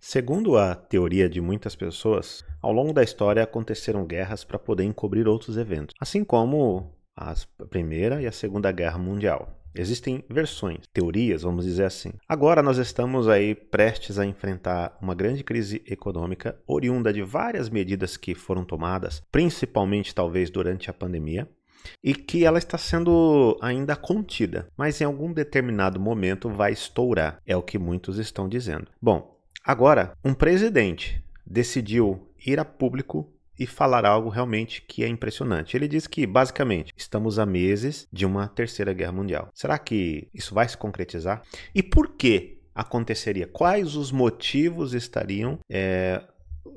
Segundo a teoria de muitas pessoas, ao longo da história aconteceram guerras para poder encobrir outros eventos, assim como a Primeira e a Segunda Guerra Mundial. Existem versões, teorias, vamos dizer assim. Agora nós estamos aí prestes a enfrentar uma grande crise econômica oriunda de várias medidas que foram tomadas, principalmente talvez durante a pandemia, e que ela está sendo ainda contida, mas em algum determinado momento vai estourar, é o que muitos estão dizendo. Bom, Agora, um presidente decidiu ir a público e falar algo realmente que é impressionante. Ele diz que, basicamente, estamos a meses de uma terceira guerra mundial. Será que isso vai se concretizar? E por que aconteceria? Quais os motivos estariam. É,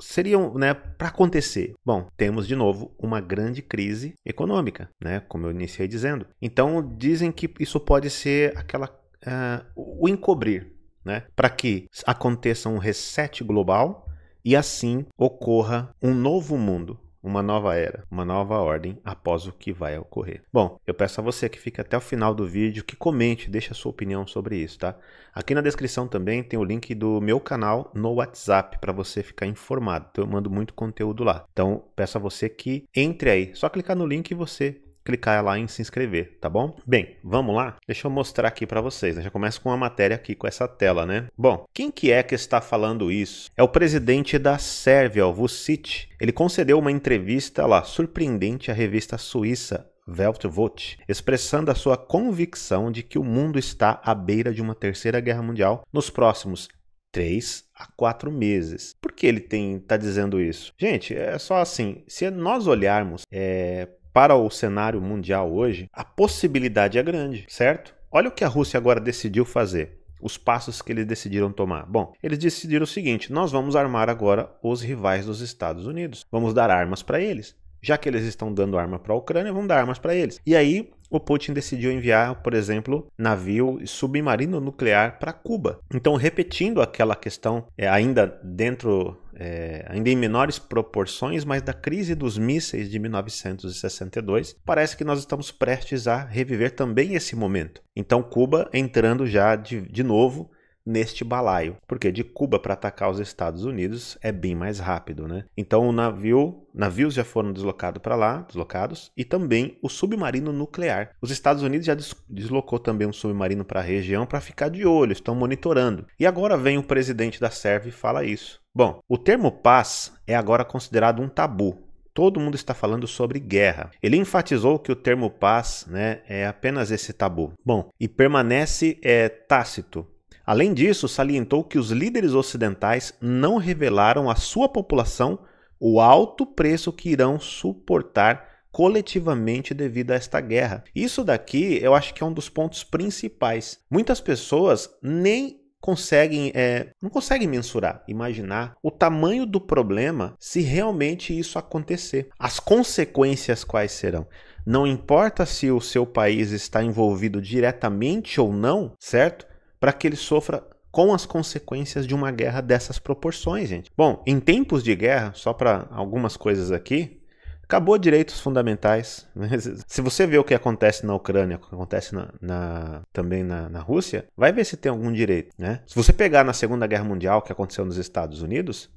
seriam, né, para acontecer? Bom, temos de novo uma grande crise econômica, né, como eu iniciei dizendo. Então, dizem que isso pode ser aquela uh, o encobrir, né? Para que aconteça um reset global e assim ocorra um novo mundo, uma nova era, uma nova ordem após o que vai ocorrer. Bom, eu peço a você que fique até o final do vídeo, que comente, deixe a sua opinião sobre isso, tá? Aqui na descrição também tem o link do meu canal no WhatsApp para você ficar informado. Então eu mando muito conteúdo lá. Então peço a você que entre aí, só clicar no link e você clicar lá em se inscrever, tá bom? Bem, vamos lá? Deixa eu mostrar aqui para vocês. Né? Já começa com a matéria aqui com essa tela, né? Bom, quem que é que está falando isso? É o presidente da Sérvia, o Vucic. Ele concedeu uma entrevista lá surpreendente à revista suíça Weltwort, expressando a sua convicção de que o mundo está à beira de uma terceira guerra mundial nos próximos três a quatro meses. Por que ele tem tá dizendo isso? Gente, é só assim, se nós olharmos é, para o cenário mundial hoje, a possibilidade é grande, certo? Olha o que a Rússia agora decidiu fazer. Os passos que eles decidiram tomar. Bom, eles decidiram o seguinte: nós vamos armar agora os rivais dos Estados Unidos. Vamos dar armas para eles já que eles estão dando arma para a Ucrânia, vão dar armas para eles. E aí o Putin decidiu enviar, por exemplo, navio e submarino nuclear para Cuba. Então, repetindo aquela questão, é, ainda dentro é, ainda em menores proporções, mas da crise dos mísseis de 1962, parece que nós estamos prestes a reviver também esse momento. Então, Cuba entrando já de, de novo neste balaio, porque de Cuba para atacar os Estados Unidos é bem mais rápido, né? Então o navio, navios já foram deslocados para lá, deslocados, e também o submarino nuclear. Os Estados Unidos já deslocou também um submarino para a região para ficar de olho, estão monitorando. E agora vem o presidente da Sérvia e fala isso. Bom, o termo paz é agora considerado um tabu, todo mundo está falando sobre guerra. Ele enfatizou que o termo paz né, é apenas esse tabu. Bom, e permanece é, tácito Além disso, salientou que os líderes ocidentais não revelaram à sua população o alto preço que irão suportar coletivamente devido a esta guerra. Isso daqui eu acho que é um dos pontos principais. Muitas pessoas nem conseguem é, não conseguem mensurar, imaginar o tamanho do problema se realmente isso acontecer. As consequências quais serão? Não importa se o seu país está envolvido diretamente ou não, certo? para que ele sofra com as consequências de uma guerra dessas proporções, gente. Bom, em tempos de guerra, só para algumas coisas aqui, acabou direitos fundamentais. Né? se você vê o que acontece na Ucrânia, o que acontece na, na também na, na, Rússia, vai ver se tem algum direito, né? Se você pegar na Segunda Guerra Mundial, o que aconteceu nos Estados Unidos,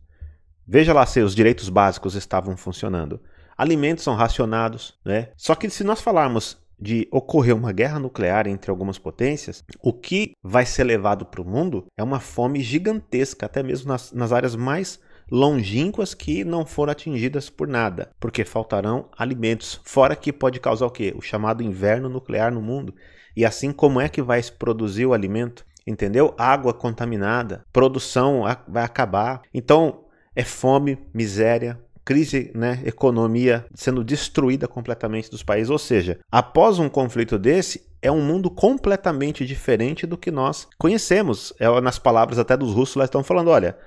veja lá se os direitos básicos estavam funcionando. Alimentos são racionados, né? Só que se nós falarmos de ocorrer uma guerra nuclear entre algumas potências, o que vai ser levado para o mundo é uma fome gigantesca, até mesmo nas, nas áreas mais longínquas que não foram atingidas por nada, porque faltarão alimentos. Fora que pode causar o quê? O chamado inverno nuclear no mundo. E assim como é que vai se produzir o alimento? Entendeu? Água contaminada, produção vai acabar. Então é fome, miséria, crise, né, economia sendo destruída completamente dos países. Ou seja, após um conflito desse, é um mundo completamente diferente do que nós conhecemos. É, nas palavras até dos russos, lá estão falando: olha,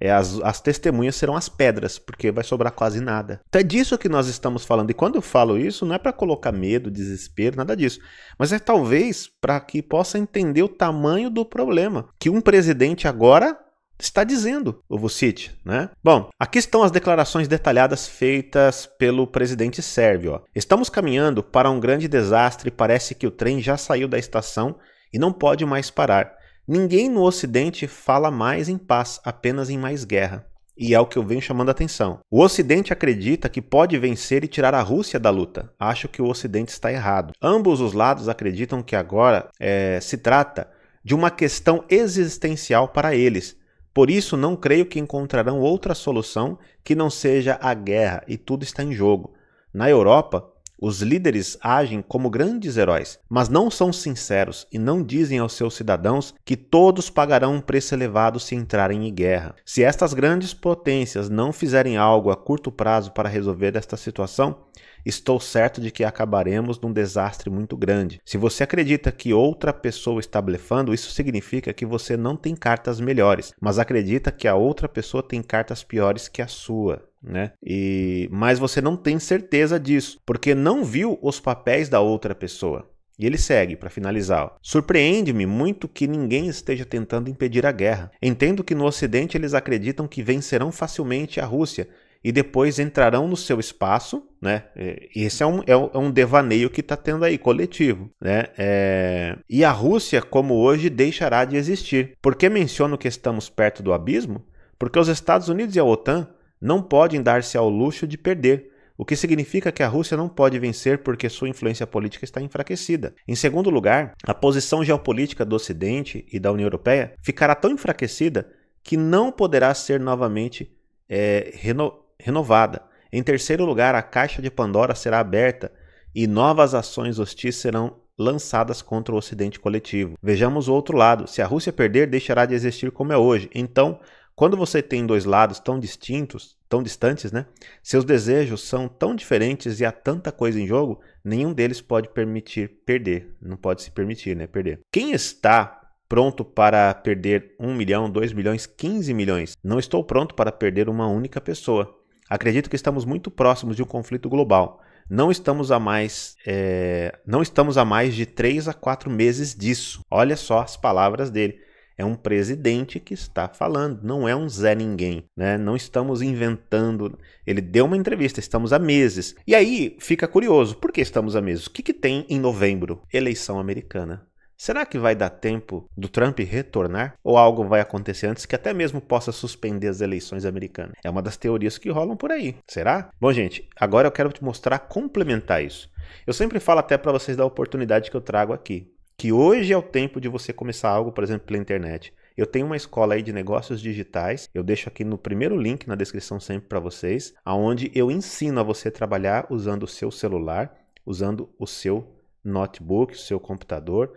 é, as, as, testemunhas serão as pedras, porque vai sobrar quase nada. Então é disso que nós estamos falando. E quando eu falo isso, não é para colocar medo, desespero, nada disso. Mas é talvez para que possa entender o tamanho do problema. Que um presidente agora está dizendo o Vucic, né? Bom, aqui estão as declarações detalhadas feitas pelo presidente sérvio. Estamos caminhando para um grande desastre. Parece que o trem já saiu da estação e não pode mais parar. Ninguém no Ocidente fala mais em paz, apenas em mais guerra. E é o que eu venho chamando a atenção. O Ocidente acredita que pode vencer e tirar a Rússia da luta. Acho que o Ocidente está errado. Ambos os lados acreditam que agora é, se trata de uma questão existencial para eles por isso, não creio que encontrarão outra solução que não seja a guerra, e tudo está em jogo. Na Europa, os líderes agem como grandes heróis, mas não são sinceros e não dizem aos seus cidadãos que todos pagarão um preço elevado se entrarem em guerra. Se estas grandes potências não fizerem algo a curto prazo para resolver esta situação, Estou certo de que acabaremos num desastre muito grande. Se você acredita que outra pessoa está blefando, isso significa que você não tem cartas melhores, mas acredita que a outra pessoa tem cartas piores que a sua. Né? E mas você não tem certeza disso, porque não viu os papéis da outra pessoa. E ele segue para finalizar. Surpreende-me muito que ninguém esteja tentando impedir a guerra. Entendo que no Ocidente eles acreditam que vencerão facilmente a Rússia e depois entrarão no seu espaço, né? É, e esse é um, é um é devaneio que está tendo aí, coletivo, né? É... E a Rússia, como hoje, deixará de existir. Por que menciono que estamos perto do abismo? Porque os Estados Unidos e a OTAN não podem dar-se ao luxo de perder, o que significa que a Rússia não pode vencer porque sua influência política está enfraquecida. Em segundo lugar, a posição geopolítica do Ocidente e da União Europeia ficará tão enfraquecida que não poderá ser novamente é, renovada renovada. Em terceiro lugar, a caixa de Pandora será aberta e novas ações hostis serão lançadas contra o ocidente coletivo. Vejamos o outro lado. Se a Rússia perder, deixará de existir como é hoje. Então, quando você tem dois lados tão distintos, tão distantes, né? Seus desejos são tão diferentes e há tanta coisa em jogo, nenhum deles pode permitir perder. Não pode se permitir, né? Perder. Quem está pronto para perder 1 milhão, 2 milhões, 15 milhões? Não estou pronto para perder uma única pessoa. Acredito que estamos muito próximos de um conflito global. Não estamos a mais, é, não estamos a mais de três a quatro meses disso. Olha só as palavras dele. É um presidente que está falando, não é um Zé Ninguém. Né? Não estamos inventando. Ele deu uma entrevista, estamos a meses. E aí fica curioso, por que estamos a meses? O que, que tem em novembro? Eleição americana. Será que vai dar tempo do Trump retornar? Ou algo vai acontecer antes que até mesmo possa suspender as eleições americanas? É uma das teorias que rolam por aí. Será? Bom, gente, agora eu quero te mostrar complementar isso. Eu sempre falo até para vocês da oportunidade que eu trago aqui. Que hoje é o tempo de você começar algo, por exemplo, pela internet. Eu tenho uma escola aí de negócios digitais, eu deixo aqui no primeiro link na descrição sempre para vocês, aonde eu ensino a você trabalhar usando o seu celular, usando o seu notebook, o seu computador,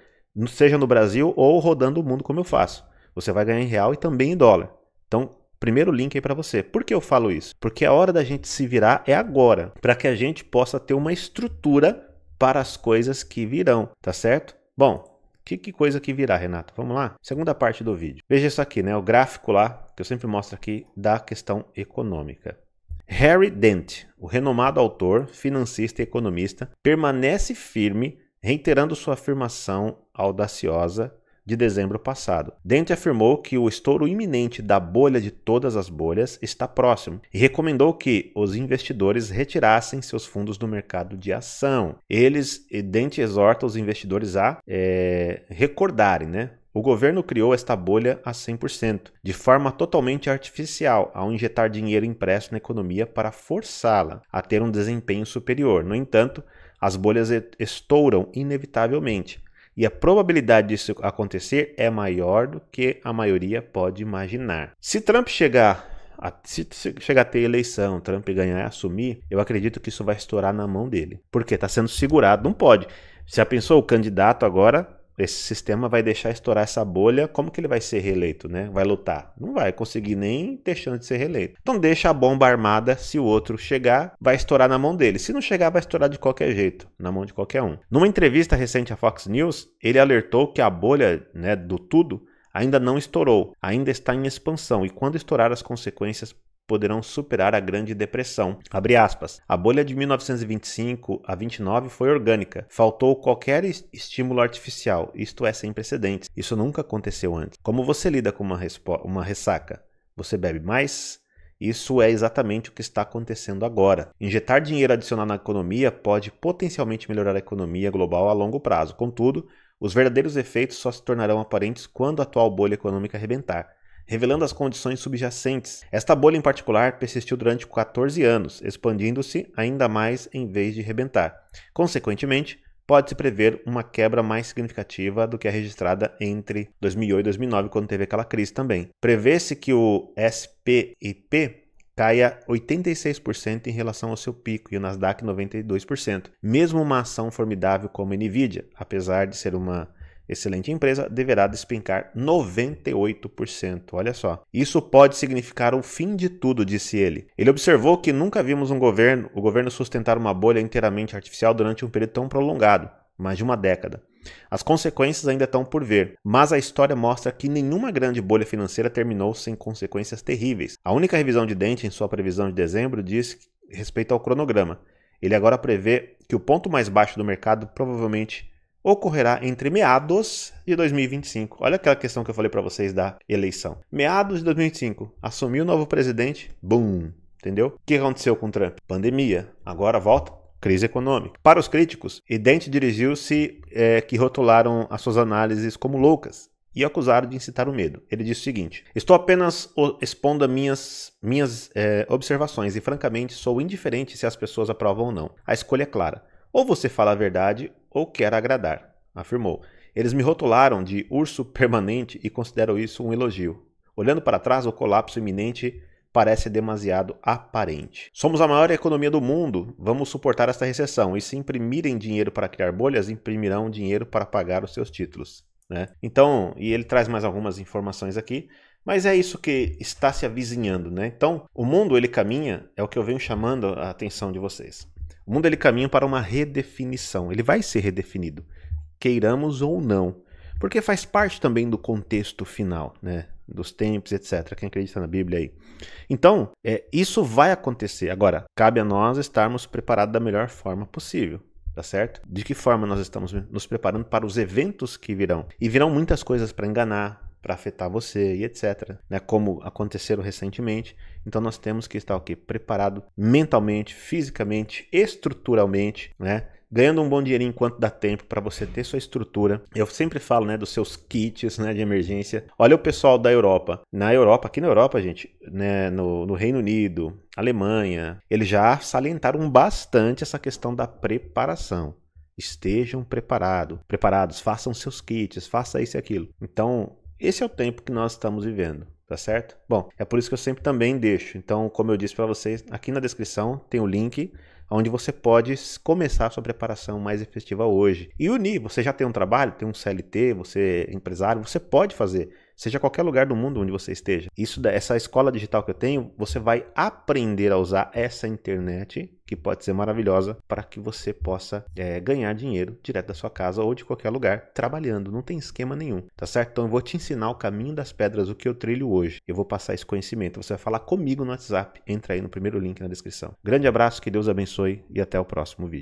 seja no Brasil ou rodando o mundo como eu faço. Você vai ganhar em real e também em dólar. Então, primeiro link aí para você. Por que eu falo isso? Porque a hora da gente se virar é agora, para que a gente possa ter uma estrutura para as coisas que virão, tá certo? Bom, que, que coisa que virá, Renato? Vamos lá? Segunda parte do vídeo. Veja isso aqui, né? O gráfico lá, que eu sempre mostro aqui, da questão econômica. Harry Dent, o renomado autor, financista e economista, permanece firme reiterando sua afirmação audaciosa de dezembro passado. Dente afirmou que o estouro iminente da bolha de todas as bolhas está próximo e recomendou que os investidores retirassem seus fundos do mercado de ação. Eles, Dente exorta os investidores a é, recordarem, né? O governo criou esta bolha a 100%, de forma totalmente artificial, ao injetar dinheiro impresso na economia para forçá-la a ter um desempenho superior. No entanto, as bolhas estouram inevitavelmente e a probabilidade disso acontecer é maior do que a maioria pode imaginar. Se Trump chegar a, se chegar a ter eleição, Trump ganhar e assumir, eu acredito que isso vai estourar na mão dele. Porque está sendo segurado, não pode. Já pensou o candidato agora esse sistema vai deixar estourar essa bolha, como que ele vai ser reeleito, né? Vai lutar? Não vai conseguir nem ter chance de ser reeleito. Então deixa a bomba armada, se o outro chegar, vai estourar na mão dele. Se não chegar, vai estourar de qualquer jeito, na mão de qualquer um. Numa entrevista recente à Fox News, ele alertou que a bolha, né, do tudo ainda não estourou, ainda está em expansão e quando estourar as consequências poderão superar a Grande Depressão. A bolha de 1925 a 29 foi orgânica. Faltou qualquer estímulo artificial, isto é, sem precedentes. Isso nunca aconteceu antes. Como você lida com uma, uma ressaca? Você bebe mais, isso é exatamente o que está acontecendo agora. Injetar dinheiro adicional na economia pode potencialmente melhorar a economia global a longo prazo. Contudo, os verdadeiros efeitos só se tornarão aparentes quando a atual bolha econômica arrebentar revelando as condições subjacentes. Esta bolha em particular persistiu durante 14 anos, expandindo-se ainda mais em vez de rebentar. Consequentemente, pode-se prever uma quebra mais significativa do que a registrada entre 2008 e 2009, quando teve aquela crise também. Prevê-se que o SPIP caia 86% em relação ao seu pico e o Nasdaq 92%. Mesmo uma ação formidável como a Nvidia, apesar de ser uma Excelente empresa deverá despencar 98%. Olha só. Isso pode significar o fim de tudo, disse ele. Ele observou que nunca vimos um governo, o governo sustentar uma bolha inteiramente artificial durante um período tão prolongado, mais de uma década. As consequências ainda estão por ver, mas a história mostra que nenhuma grande bolha financeira terminou sem consequências terríveis. A única revisão de dente em sua previsão de dezembro diz respeito ao cronograma. Ele agora prevê que o ponto mais baixo do mercado provavelmente ocorrerá entre meados de 2025. Olha aquela questão que eu falei para vocês da eleição. Meados de 2025, assumiu o novo presidente, boom, entendeu? O que aconteceu com Trump? Pandemia. Agora volta crise econômica. Para os críticos, Idente dirigiu-se é, que rotularam as suas análises como loucas e acusaram de incitar o medo. Ele disse o seguinte: Estou apenas expondo minhas, minhas é, observações e, francamente, sou indiferente se as pessoas aprovam ou não. A escolha é clara. Ou você fala a verdade ou quer agradar, afirmou. Eles me rotularam de urso permanente e consideram isso um elogio. Olhando para trás, o colapso iminente parece demasiado aparente. Somos a maior economia do mundo, vamos suportar esta recessão. E se imprimirem dinheiro para criar bolhas, imprimirão dinheiro para pagar os seus títulos. Né? Então, e ele traz mais algumas informações aqui, mas é isso que está se avizinhando. Né? Então, o mundo ele caminha, é o que eu venho chamando a atenção de vocês. O mundo ele caminha para uma redefinição. Ele vai ser redefinido, queiramos ou não, porque faz parte também do contexto final, né? Dos tempos, etc. Quem acredita na Bíblia aí. Então, é, isso vai acontecer. Agora, cabe a nós estarmos preparados da melhor forma possível tá certo? De que forma nós estamos nos preparando para os eventos que virão? E virão muitas coisas para enganar, para afetar você e etc. Né? Como aconteceram recentemente. Então nós temos que estar o Preparado mentalmente, fisicamente, estruturalmente, né? ganhando um bom dinheirinho enquanto dá tempo para você ter sua estrutura. Eu sempre falo, né, dos seus kits, né, de emergência. Olha o pessoal da Europa. Na Europa, aqui na Europa, gente, né, no, no Reino Unido, Alemanha, eles já salientaram bastante essa questão da preparação. Estejam preparados, preparados, façam seus kits, faça isso e aquilo. Então, esse é o tempo que nós estamos vivendo, tá certo? Bom, é por isso que eu sempre também deixo. Então, como eu disse para vocês, aqui na descrição tem o link onde você pode começar a sua preparação mais efetiva hoje. E unir, você já tem um trabalho, tem um CLT, você é empresário, você pode fazer seja qualquer lugar do mundo onde você esteja. Isso, essa escola digital que eu tenho, você vai aprender a usar essa internet, que pode ser maravilhosa, para que você possa é, ganhar dinheiro direto da sua casa ou de qualquer lugar trabalhando. Não tem esquema nenhum, tá certo? Então eu vou te ensinar o caminho das pedras, o que eu trilho hoje. Eu vou passar esse conhecimento. Você vai falar comigo no WhatsApp. Entra aí no primeiro link na descrição. Grande abraço, que Deus abençoe e até o próximo vídeo.